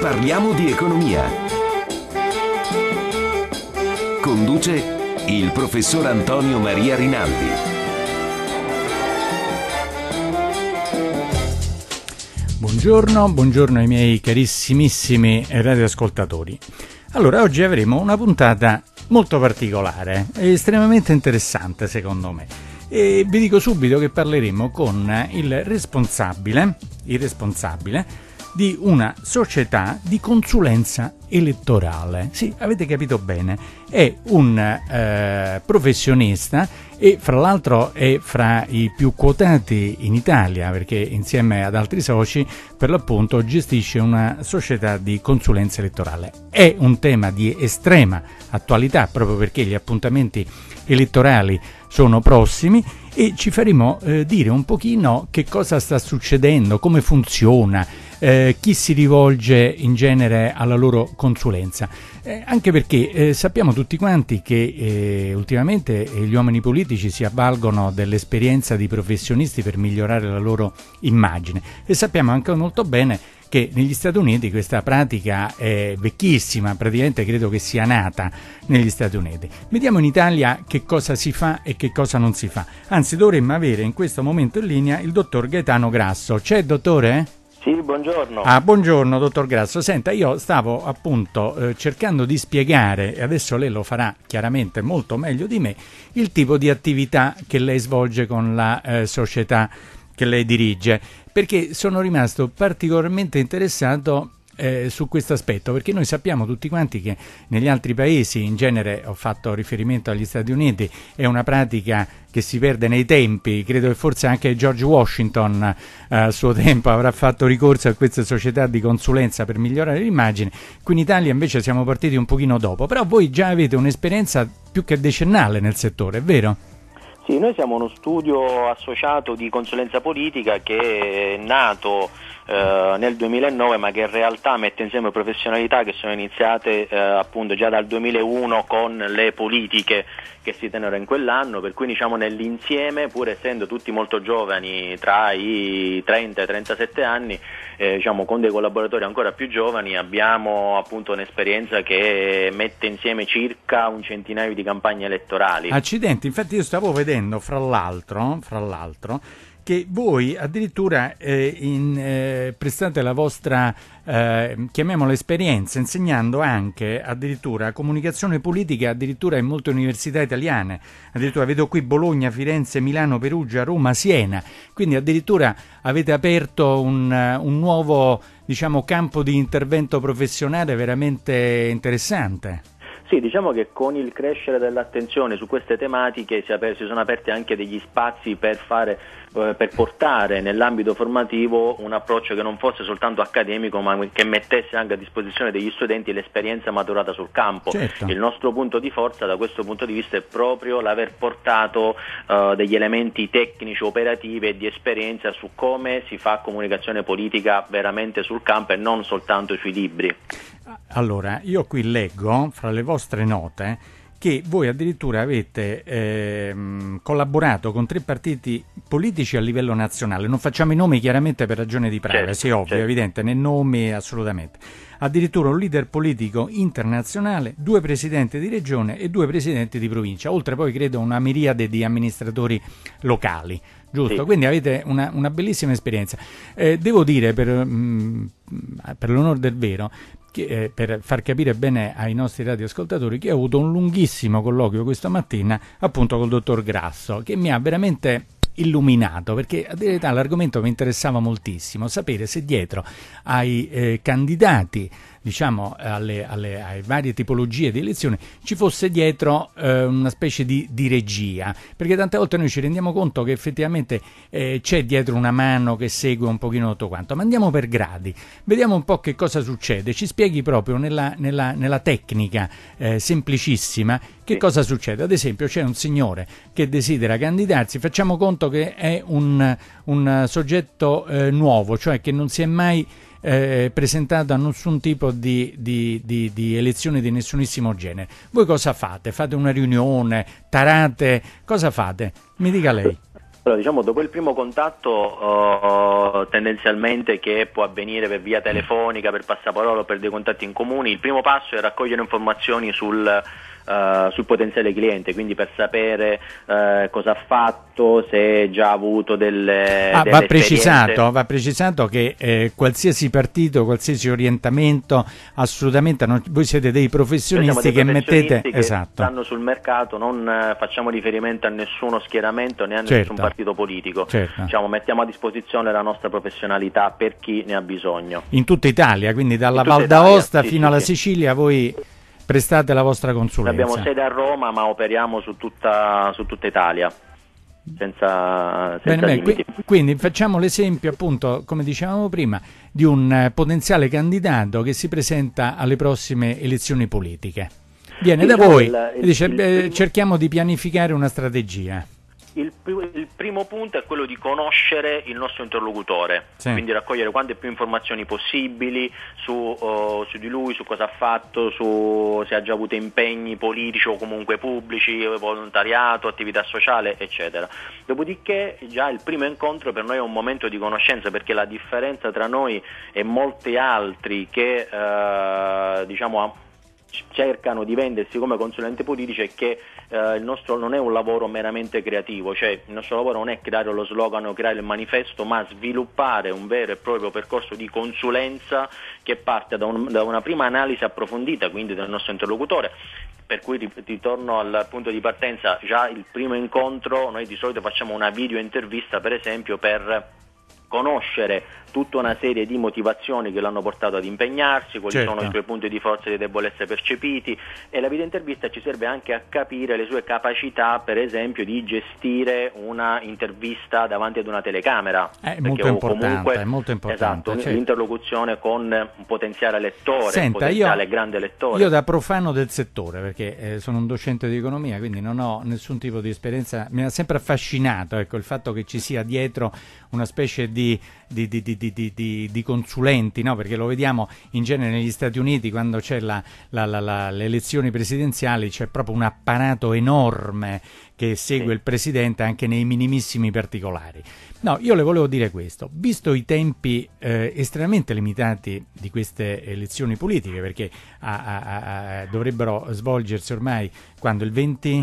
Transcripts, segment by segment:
Parliamo di economia. Conduce il professor Antonio Maria Rinaldi. Buongiorno, buongiorno ai miei carissimissimi radioascoltatori. Allora, oggi avremo una puntata molto particolare, estremamente interessante secondo me. E vi dico subito che parleremo con il responsabile, il responsabile di una società di consulenza elettorale. Sì, avete capito bene, è un eh, professionista e fra l'altro è fra i più quotati in Italia perché insieme ad altri soci per l'appunto gestisce una società di consulenza elettorale. È un tema di estrema attualità proprio perché gli appuntamenti elettorali sono prossimi e ci faremo eh, dire un pochino che cosa sta succedendo, come funziona eh, chi si rivolge in genere alla loro consulenza. Eh, anche perché eh, sappiamo tutti quanti che eh, ultimamente eh, gli uomini politici si avvalgono dell'esperienza di professionisti per migliorare la loro immagine e sappiamo anche molto bene che negli Stati Uniti questa pratica è vecchissima, praticamente credo che sia nata negli Stati Uniti. Vediamo in Italia che cosa si fa e che cosa non si fa. Anzi, dovremmo avere in questo momento in linea il dottor Gaetano Grasso. C'è, dottore? Sì, buongiorno. Ah, buongiorno dottor Grasso. Senta, io stavo appunto eh, cercando di spiegare, e adesso lei lo farà chiaramente molto meglio di me, il tipo di attività che lei svolge con la eh, società che lei dirige, perché sono rimasto particolarmente interessato eh, su questo aspetto, perché noi sappiamo tutti quanti che negli altri paesi, in genere ho fatto riferimento agli Stati Uniti, è una pratica che si perde nei tempi, credo che forse anche George Washington eh, a suo tempo avrà fatto ricorso a queste società di consulenza per migliorare l'immagine, qui in Italia invece siamo partiti un pochino dopo, però voi già avete un'esperienza più che decennale nel settore, è vero? Sì, noi siamo uno studio associato di consulenza politica che è nato eh, nel 2009 ma che in realtà mette insieme professionalità che sono iniziate eh, appunto già dal 2001 con le politiche che si tennero in quell'anno, per cui diciamo nell'insieme pur essendo tutti molto giovani tra i 30 e i 37 anni, eh, diciamo, con dei collaboratori ancora più giovani abbiamo appunto un'esperienza che mette insieme circa un centinaio di campagne elettorali. Accidenti, infatti io stavo vedendo fra l'altro, fra l'altro che voi addirittura eh, in, eh, prestate la vostra, eh, chiamiamola esperienza, insegnando anche addirittura comunicazione politica addirittura in molte università italiane, addirittura vedo qui Bologna, Firenze, Milano, Perugia, Roma, Siena, quindi addirittura avete aperto un, un nuovo diciamo, campo di intervento professionale veramente interessante. Sì, diciamo che con il crescere dell'attenzione su queste tematiche si, aper- si sono aperti anche degli spazi per, fare, eh, per, portare nell'ambito formativo un approccio che non fosse soltanto accademico ma che mettesse anche a disposizione degli studenti l'esperienza maturata sul campo. Certo. Il nostro punto di forza da questo punto di vista è proprio l'aver portato eh, degli elementi tecnici, operativi e di esperienza su come si fa comunicazione politica veramente sul campo e non soltanto sui libri. Allora, io qui leggo fra le vostre note che voi addirittura avete ehm, collaborato con tre partiti politici a livello nazionale. Non facciamo i nomi chiaramente per ragione di privacy, certo, ovvio, certo. evidente, né nomi assolutamente. Addirittura un leader politico internazionale, due presidenti di regione e due presidenti di provincia, oltre poi credo una miriade di amministratori locali. Giusto, sì. quindi avete una, una bellissima esperienza. Eh, devo dire, per, mm, per l'onore del vero, che, eh, per far capire bene ai nostri radioascoltatori che ho avuto un lunghissimo colloquio questa mattina appunto col dottor Grasso che mi ha veramente illuminato perché a dire l'argomento mi interessava moltissimo sapere se dietro ai eh, candidati diciamo, alle, alle, alle, varie tipologie di elezioni ci fosse dietro eh, una specie di, di, regia, perché tante volte noi ci rendiamo conto che effettivamente eh, c'è dietro una mano che segue un pochino tutto quanto, ma andiamo per gradi, vediamo un po' che cosa succede, ci spieghi proprio nella, nella, nella tecnica eh, semplicissima che sì. cosa succede. Ad esempio c'è un signore che desidera candidarsi, facciamo conto che è un, un soggetto eh, nuovo, cioè che non si è mai eh, presentata nessun tipo di, di, di, di elezione di nessunissimo genere. Voi cosa fate? Fate una riunione? Tarate? Cosa fate? Mi dica lei. Allora, diciamo, dopo il primo contatto, uh, tendenzialmente che può avvenire per via telefonica, per passaparola o per dei contatti in comuni, il primo passo è raccogliere informazioni sul, eh, sul potenziale cliente, quindi per sapere eh, cosa ha fatto, se ha già avuto delle... Ah, delle va, precisato, va, precisato, che eh, qualsiasi partito, qualsiasi orientamento, assolutamente non, voi siete dei professionisti, dei che mettete... Che esatto. stanno sul mercato, non eh, facciamo riferimento a nessuno schieramento né a certo. nessun partito politico, certo. diciamo, mettiamo a disposizione la nostra professionalità per chi ne ha bisogno. In tutta Italia, quindi dalla Val d'Aosta fino alla Sicilia, voi prestate la vostra consulenza. Abbiamo sede a Roma ma operiamo su tutta, su tutta Italia. Senza, senza bene, bene. Quindi facciamo l'esempio, appunto, come dicevamo prima, di un eh, potenziale candidato che si presenta alle prossime elezioni politiche. Viene il, da voi il, e dice: il, cerchiamo di pianificare una strategia. Il, il, primo punto è quello di conoscere il nostro interlocutore, sì. quindi raccogliere quante più informazioni possibili su, uh, su, di lui, su cosa ha fatto, su se ha già avuto impegni politici o comunque pubblici, volontariato, attività sociale, eccetera. Dopodiché già il primo incontro per noi è un momento di conoscenza perché la differenza tra noi e molti altri che uh, diciamo cercano di vendersi come consulente politici è che eh, il nostro non è un lavoro meramente creativo, cioè il nostro lavoro non è creare lo slogan o creare il manifesto, ma sviluppare un vero e proprio percorso di consulenza che parte da, un, da una prima analisi approfondita, quindi del nostro interlocutore, per cui ritorno al punto di partenza, già il primo incontro noi di solito facciamo una video intervista per esempio per conoscere tutta una serie di motivazioni che l'hanno portato ad impegnarsi, quali certo. sono i suoi punti di forza e di debolezza percepiti e la videointervista ci serve anche a capire le sue capacità per esempio di gestire una intervista davanti ad una telecamera. È molto importante, comunque, è molto importante. Esatto, certo. l'interlocuzione con un potenziale lettore, Senta, un potenziale io, grande lettore. Io da profano del settore, perché eh, sono un docente di economia, quindi non ho nessun tipo di esperienza, mi ha sempre affascinato ecco, il fatto che ci sia dietro una specie di, di, di, di di, di, di consulenti, no? perché lo vediamo in genere negli Stati Uniti quando c'è la, la, la, le elezioni presidenziali, c'è proprio un apparato enorme che segue il presidente anche nei minimissimi particolari. No, io le volevo dire questo, visto i tempi eh, estremamente limitati di queste elezioni politiche, perché a, a, a, dovrebbero svolgersi ormai quando il 20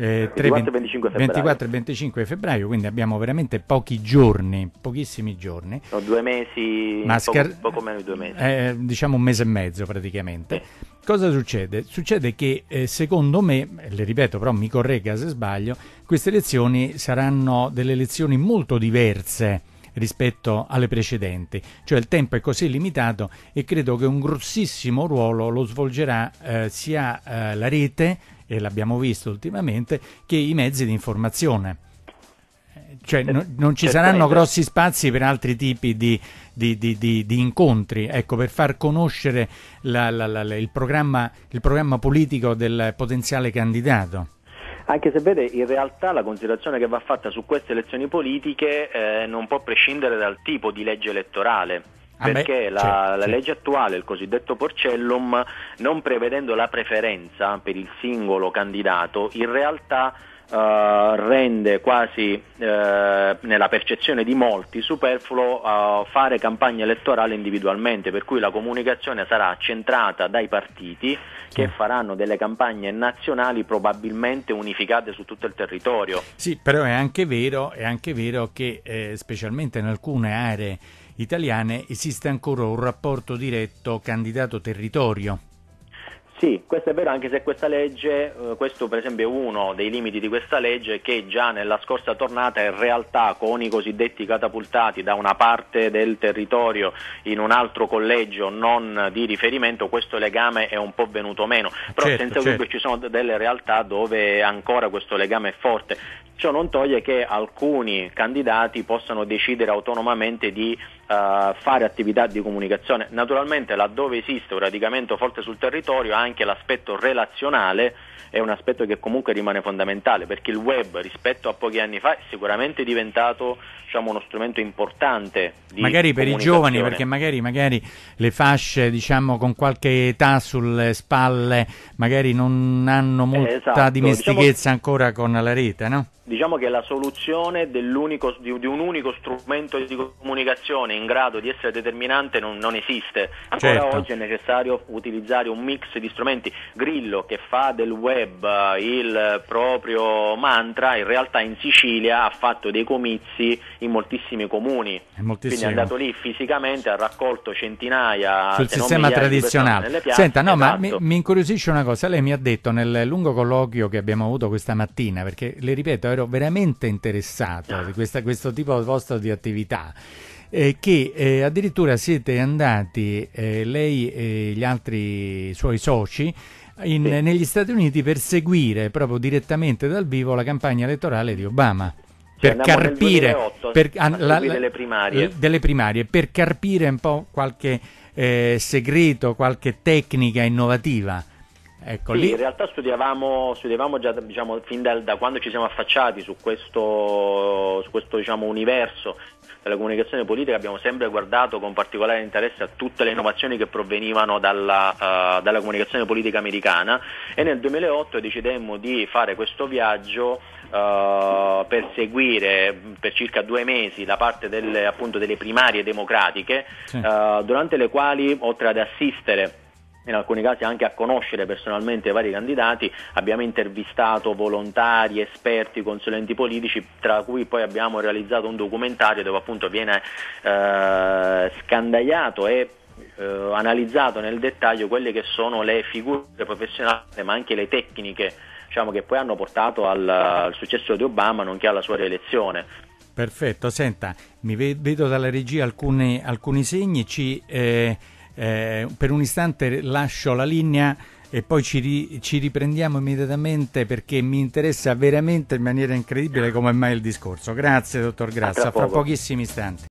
eh, 24, 25 24 e 25 febbraio, quindi abbiamo veramente pochi giorni, pochissimi giorni. No, due mesi, Mascar- poco, poco, meno di due mesi. Eh, diciamo un mese e mezzo praticamente. Eh. Cosa succede? Succede che eh, secondo me, le ripeto però mi corregga se sbaglio, queste elezioni saranno delle elezioni molto diverse rispetto alle precedenti, cioè il tempo è così limitato e credo che un grossissimo ruolo lo svolgerà eh, sia eh, la rete, e l'abbiamo visto ultimamente, che i mezzi di informazione. Cioè, eh, no, non ci certo. saranno grossi spazi per altri tipi di, di, di, di incontri, ecco, per far conoscere la, la, la, il, programma, il programma politico del potenziale candidato. Anche se vede, in realtà la considerazione che va fatta su queste elezioni politiche eh, non può prescindere dal tipo di legge elettorale perché beh, la, certo, la, legge attuale, il cosiddetto Porcellum, non prevedendo la preferenza per il singolo candidato, in realtà Uh, rende quasi uh, nella percezione di molti superfluo uh, fare campagna elettorale individualmente, per cui la comunicazione sarà centrata dai partiti che faranno delle campagne nazionali probabilmente unificate su tutto il territorio. Sì, però è anche vero, è anche vero che eh, specialmente in alcune aree italiane esiste ancora un rapporto diretto candidato-territorio. Sì, questo è vero anche se questa legge, eh, questo per esempio è uno dei limiti di questa legge che già nella scorsa tornata in realtà con i cosiddetti catapultati da una parte del territorio in un altro collegio non di riferimento, questo legame è un po' venuto meno, però certo, senza certo. dubbio ci sono delle realtà dove ancora questo legame è forte, Ciò non toglie che alcuni candidati possano decidere autonomamente di eh, fare attività di comunicazione. Naturalmente laddove esiste un radicamento forte sul territorio anche l'aspetto relazionale è un aspetto che comunque rimane fondamentale perché il web rispetto a pochi anni fa è sicuramente diventato diciamo, uno strumento importante. magari per i giovani, perché magari, magari le fasce diciamo, con qualche età sulle spalle magari non hanno molta esatto, diciamo dimestichezza diciamo... ancora con la rete, no? diciamo che la soluzione di, di, un unico strumento di comunicazione in grado di essere determinante non, non esiste. Ancora certo. oggi è necessario utilizzare un mix di strumenti. Grillo che fa del web web il proprio mantra, in realtà in Sicilia ha fatto dei comizi in moltissimi comuni, quindi è andato lì fisicamente, ha raccolto centinaia sul sistema tradizionale. Senta, no, esatto. ma mi, mi, incuriosisce una cosa, lei mi ha detto nel lungo colloquio che abbiamo avuto questa mattina, perché le ripeto, ero veramente interessato ah. di questa, questo tipo di attività. Eh, che eh, addirittura siete andati eh, lei e gli altri suoi soci in, sì. negli Stati Uniti per seguire proprio direttamente dal vivo la campagna elettorale di Obama. Cioè, per carpire 2008, per, a, la, delle, primarie. Eh, delle primarie, per carpire un po' qualche eh, segreto, qualche tecnica innovativa. Ecco, sì, lì... In realtà studiavamo, studiavamo già diciamo, fin dal, da quando ci siamo affacciati su questo, su questo diciamo, universo della comunicazione politica abbiamo sempre guardato con particolare interesse a tutte le innovazioni che provenivano dalla, uh, dalla comunicazione politica americana e nel 2008 decidemmo di fare questo viaggio Uh, per seguire per circa due mesi la parte delle, appunto, delle primarie democratiche, sì. uh, durante le quali, oltre ad assistere in alcuni casi anche a conoscere personalmente i vari candidati, abbiamo intervistato volontari, esperti, consulenti politici, tra cui poi abbiamo realizzato un documentario dove appunto viene eh, scandagliato e eh, analizzato nel dettaglio quelle che sono le figure professionali ma anche le tecniche diciamo, che poi hanno portato al, al successo di Obama nonché alla sua rielezione. Perfetto, senta, mi vedo dalla regia alcuni, alcuni segni, ci eh, eh, per un istante lascio la linea e poi ci, ri, ci, riprendiamo immediatamente perché mi interessa veramente in maniera incredibile come mai il discorso. Grazie, dottor Grazia. Fra pochissimi istanti.